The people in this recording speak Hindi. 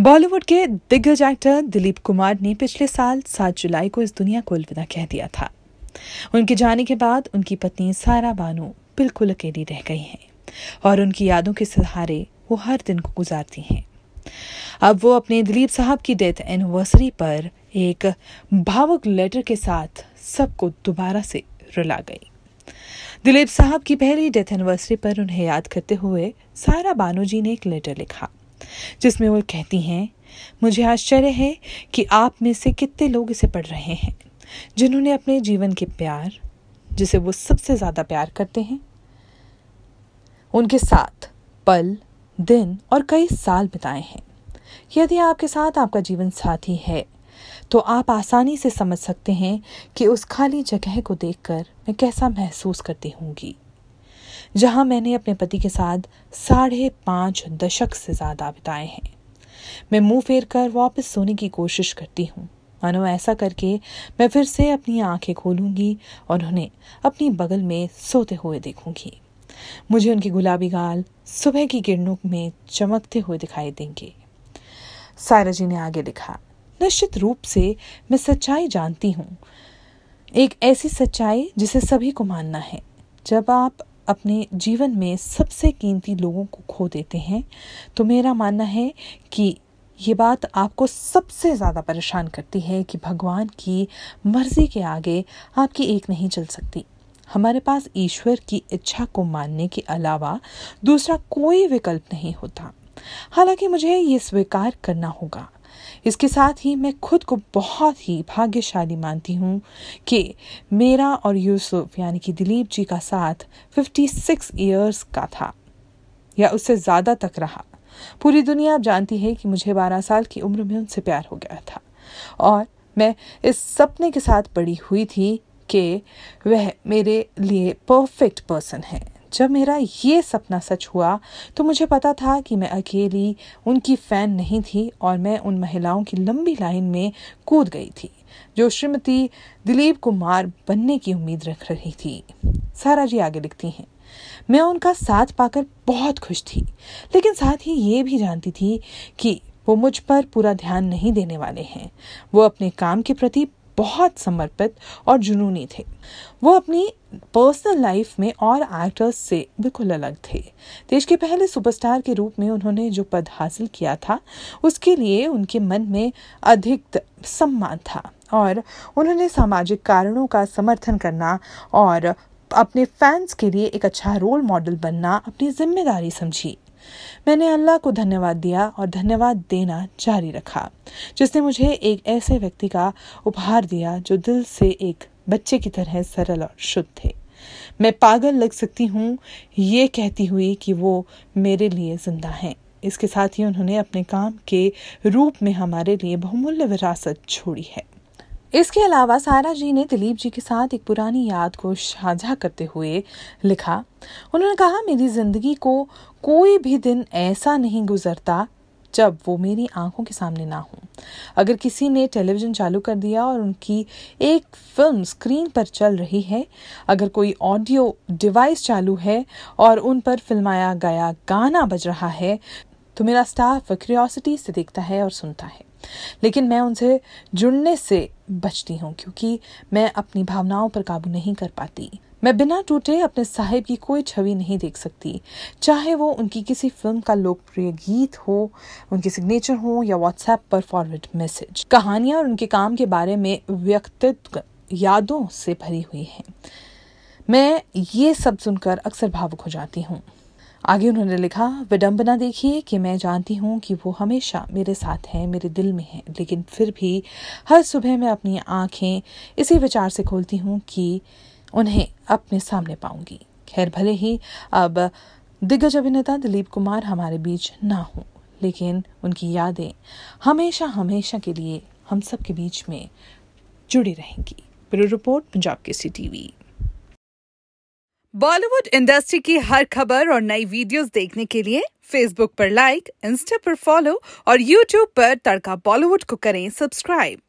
बॉलीवुड के दिग्गज एक्टर दिलीप कुमार ने पिछले साल 7 जुलाई को इस दुनिया को अलविदा कह दिया था उनके जाने के बाद उनकी पत्नी सारा बानो बिल्कुल अकेली रह गई हैं और उनकी यादों के सहारे वो हर दिन को गुजारती हैं अब वो अपने दिलीप साहब की डेथ एनिवर्सरी पर एक भावुक लेटर के साथ सबको दोबारा से रुला गई दिलीप साहब की पहली डेथ एनिवर्सरी पर उन्हें याद करते हुए सारा जी ने एक लेटर लिखा जिसमें वो कहती हैं मुझे आश्चर्य है कि आप में से कितने लोग इसे पढ़ रहे हैं जिन्होंने अपने जीवन के प्यार जिसे वो सबसे ज़्यादा प्यार करते हैं उनके साथ पल दिन और कई साल बिताए हैं यदि आपके साथ आपका जीवन साथी है तो आप आसानी से समझ सकते हैं कि उस खाली जगह को देखकर मैं कैसा महसूस करती होंगी जहां मैंने अपने पति के साथ साढ़े पाँच दशक से ज़्यादा बिताए हैं मैं मुंह फेर कर वापस सोने की कोशिश करती हूँ मानो ऐसा करके मैं फिर से अपनी आंखें खोलूंगी और उन्हें अपनी बगल में सोते हुए देखूंगी मुझे उनके गुलाबी गाल सुबह की किरणों में चमकते हुए दिखाई देंगे सायरा जी ने आगे लिखा निश्चित रूप से मैं सच्चाई जानती हूँ एक ऐसी सच्चाई जिसे सभी को मानना है जब आप अपने जीवन में सबसे कीमती लोगों को खो देते हैं तो मेरा मानना है कि ये बात आपको सबसे ज़्यादा परेशान करती है कि भगवान की मर्जी के आगे आपकी एक नहीं चल सकती हमारे पास ईश्वर की इच्छा को मानने के अलावा दूसरा कोई विकल्प नहीं होता हालांकि मुझे ये स्वीकार करना होगा इसके साथ ही मैं खुद को बहुत ही भाग्यशाली मानती हूँ कि मेरा और यूसुफ यानी कि दिलीप जी का साथ 56 ईयर्स का था या उससे ज़्यादा तक रहा पूरी दुनिया आप जानती है कि मुझे 12 साल की उम्र में उनसे प्यार हो गया था और मैं इस सपने के साथ बड़ी हुई थी कि वह मेरे लिए परफेक्ट पर्सन है जब मेरा ये सपना सच हुआ तो मुझे पता था कि मैं अकेली उनकी फ़ैन नहीं थी और मैं उन महिलाओं की लंबी लाइन में कूद गई थी जो श्रीमती दिलीप कुमार बनने की उम्मीद रख रही थी सारा जी आगे लिखती हैं मैं उनका साथ पाकर बहुत खुश थी लेकिन साथ ही ये भी जानती थी कि वो मुझ पर पूरा ध्यान नहीं देने वाले हैं वो अपने काम के प्रति बहुत समर्पित और जुनूनी थे वो अपनी पर्सनल लाइफ में और एक्टर्स से बिल्कुल अलग थे देश के पहले सुपरस्टार के रूप में उन्होंने जो पद हासिल किया था उसके लिए उनके मन में अधिक सम्मान था और उन्होंने सामाजिक कारणों का समर्थन करना और अपने फैंस के लिए एक अच्छा रोल मॉडल बनना अपनी जिम्मेदारी समझी मैंने अल्लाह को धन्यवाद दिया और धन्यवाद देना जारी रखा जिसने मुझे एक ऐसे व्यक्ति का उपहार दिया जो दिल से एक बच्चे की तरह सरल और शुद्ध थे मैं पागल लग सकती हूँ ये कहती हुई कि वो मेरे लिए जिंदा हैं इसके साथ ही उन्होंने अपने काम के रूप में हमारे लिए बहुमूल्य विरासत छोड़ी है इसके अलावा सारा जी ने दिलीप जी के साथ एक पुरानी याद को साझा करते हुए लिखा उन्होंने कहा मेरी जिंदगी को कोई भी दिन ऐसा नहीं गुजरता जब वो मेरी आंखों के सामने ना हो अगर किसी ने टेलीविज़न चालू कर दिया और उनकी एक फिल्म स्क्रीन पर चल रही है अगर कोई ऑडियो डिवाइस चालू है और उन पर फिल्माया गया गाना बज रहा है तो मेरा स्टाफ क्यूरियोसिटी से देखता है और सुनता है लेकिन मैं उनसे जुड़ने से बचती हूँ क्योंकि मैं अपनी भावनाओं पर काबू नहीं कर पाती मैं बिना टूटे अपने साहिब की कोई छवि नहीं देख सकती चाहे वो उनकी किसी फिल्म का लोकप्रिय गीत हो उनके सिग्नेचर हो या व्हाट्सएप पर फॉरवर्ड मैसेज कहानियां और उनके काम के बारे में व्यक्तित्व यादों से भरी हुई हैं मैं ये सब सुनकर अक्सर भावुक हो जाती हूँ आगे उन्होंने लिखा विडंबना देखिए कि मैं जानती हूँ कि वो हमेशा मेरे साथ हैं मेरे दिल में हैं लेकिन फिर भी हर सुबह मैं अपनी आँखें इसी विचार से खोलती हूँ कि उन्हें अपने सामने पाऊंगी खैर भले ही अब दिग्गज अभिनेता दिलीप कुमार हमारे बीच ना हो लेकिन उनकी यादें हमेशा हमेशा के लिए हम सब के बीच में जुड़ी रहेंगी ब्यूरो रिपोर्ट पंजाब के सी टीवी बॉलीवुड इंडस्ट्री की हर खबर और नई वीडियोस देखने के लिए फेसबुक पर लाइक इंस्टा पर फॉलो और यूट्यूब पर तड़का बॉलीवुड को करें सब्सक्राइब